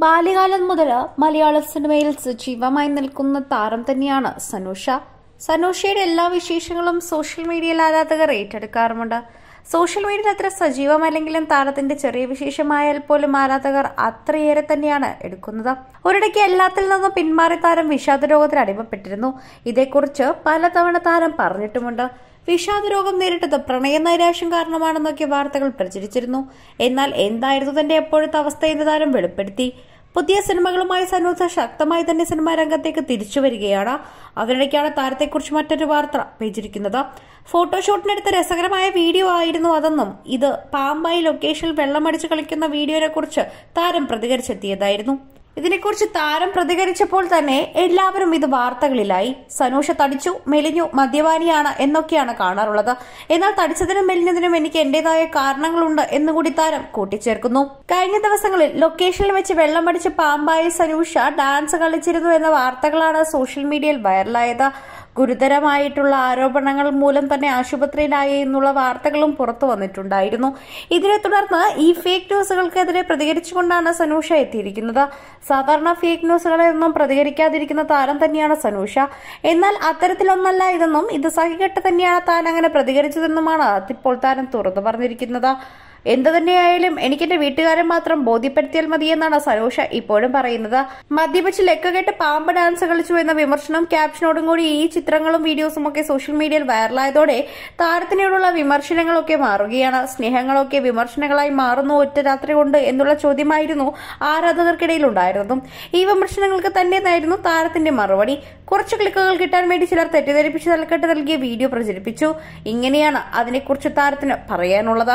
ബാല്യകാലം മുതൽ മലയാള സിനിമയിൽ സജീവമായി നിൽക്കുന്ന താരം തന്നെയാണ് സനൂഷ സനൂഷയുടെ എല്ലാ വിശേഷങ്ങളും സോഷ്യൽ മീഡിയയിൽ ആരാധകർ ഏറ്റെടുക്കാറുമുണ്ട് സോഷ്യൽ മീഡിയയിൽ അത്ര സജീവമല്ലെങ്കിലും താരത്തിന്റെ ചെറിയ വിശേഷമായാൽ പോലും ആരാധകർ അത്രയേറെ തന്നെയാണ് എടുക്കുന്നത് ഒരിടയ്ക്ക് എല്ലാത്തിൽ നിന്നും പിന്മാറി താരം വിഷാദ രോഗത്തിൽ അടിമപ്പെട്ടിരുന്നു ഇതേക്കുറിച്ച് പലതവണ താരം പറഞ്ഞിട്ടുമുണ്ട് വിഷാദരോഗം നേരിട്ടത് പ്രണയനൈരാശ്യം കാരണമാണെന്നൊക്കെ വാർത്തകൾ പ്രചരിച്ചിരുന്നു എന്നാൽ എന്തായിരുന്നു തന്റെ എപ്പോഴത്തെ അവസ്ഥ എന്ന് താരം വെളിപ്പെടുത്തി പുതിയ സിനിമകളുമായി സന്നദ്ധ ശക്തമായി തന്നെ സിനിമാ രംഗത്തേക്ക് തിരിച്ചു വരികയാണ് അതിനിടയ്ക്കാണ് താരത്തെക്കുറിച്ച് മറ്റൊരു വാർത്ത പ്രചരിക്കുന്നത് ഫോട്ടോഷൂട്ടിനെടുത്ത രസകരമായ വീഡിയോ ആയിരുന്നു അതെന്നും ഇത് പാമ്പായി ലൊക്കേഷനിൽ വെള്ളമടിച്ച് കളിക്കുന്ന വീഡിയോനെക്കുറിച്ച് താരം പ്രതികരിച്ചെത്തിയതായിരുന്നു ഇതിനെക്കുറിച്ച് താരം പ്രതികരിച്ചപ്പോൾ തന്നെ എല്ലാവരും ഇത് വാർത്തകളിലായി സനൂഷ തടിച്ചു മെലിഞ്ഞു മദ്യപാനിയാണ് എന്നൊക്കെയാണ് കാണാറുള്ളത് എന്നാൽ തടിച്ചതിനും മെലിഞ്ഞതിനും എനിക്ക് എന്റേതായ കാരണങ്ങളുണ്ട് എന്നുകൂടി താരം കൂട്ടിച്ചേർക്കുന്നു കഴിഞ്ഞ ദിവസങ്ങളിൽ ലൊക്കേഷനിൽ വെച്ച് വെള്ളം അടിച്ച് പാമ്പായി സനൂഷ ഡാൻസ് കളിച്ചിരുന്നു എന്ന വാർത്തകളാണ് സോഷ്യൽ മീഡിയയിൽ വൈറലായത് ഗുരുതരമായിട്ടുള്ള ആരോപണങ്ങൾ മൂലം തന്നെ ആശുപത്രിയിലായി എന്നുള്ള വാർത്തകളും പുറത്തു വന്നിട്ടുണ്ടായിരുന്നു ഇതിനെ തുടർന്ന് ഈ ഫേക്ക് ന്യൂസുകൾക്കെതിരെ പ്രതികരിച്ചുകൊണ്ടാണ് സനൂഷ എത്തിയിരിക്കുന്നത് സാധാരണ ഫേക്ക് ന്യൂസുകളെ ഒന്നും പ്രതികരിക്കാതിരിക്കുന്ന താരം തന്നെയാണ് സനൂഷ എന്നാൽ അത്തരത്തിലൊന്നല്ല ഇതെന്നും ഇത് സഹികെട്ട് തന്നെയാണ് താൻ അങ്ങനെ പ്രതികരിച്ചതെന്നുമാണ് ഇപ്പോൾ താരം തുറന്നു പറഞ്ഞിരിക്കുന്നത് എന്തു തന്നെയായാലും എന്റെ വീട്ടുകാരൻ മാത്രം ബോധ്യപ്പെടുത്തിയാൽ മതിയെന്നാണ് സരോഷ ഇപ്പോഴും പറയുന്നത് മദ്യപിച്ച് ലെക്കുകെട്ട് പാമ്പ് ഡാൻസ് കളിച്ചു എന്ന വിമർശനം ക്യാപ്ഷനോടും കൂടി ഈ ചിത്രങ്ങളും വീഡിയോസും ഒക്കെ സോഷ്യൽ മീഡിയയിൽ വൈറലായതോടെ താരത്തിനോടുള്ള വിമർശനങ്ങളൊക്കെ മാറുകയാണ് സ്നേഹങ്ങളൊക്കെ വിമർശനങ്ങളായി മാറുന്നു ഒറ്റ രാത്രി കൊണ്ട് എന്നുള്ള ചോദ്യമായിരുന്നു ആരാധകർക്കിടയിൽ ഉണ്ടായിരുന്നതും ഈ വിമർശനങ്ങൾക്ക് തന്നെയായിരുന്നു താരത്തിന്റെ മറുപടി കുറച്ച് ക്ലിക്കുകൾ കിട്ടാൻ വേണ്ടി ചിലർ തെറ്റിദ്ധരിപ്പിച്ച് തലക്കെട്ട് നൽകിയ വീഡിയോ പ്രചരിപ്പിച്ചു ഇങ്ങനെയാണ് അതിനെക്കുറിച്ച് താരത്തിന് പറയാനുള്ളത്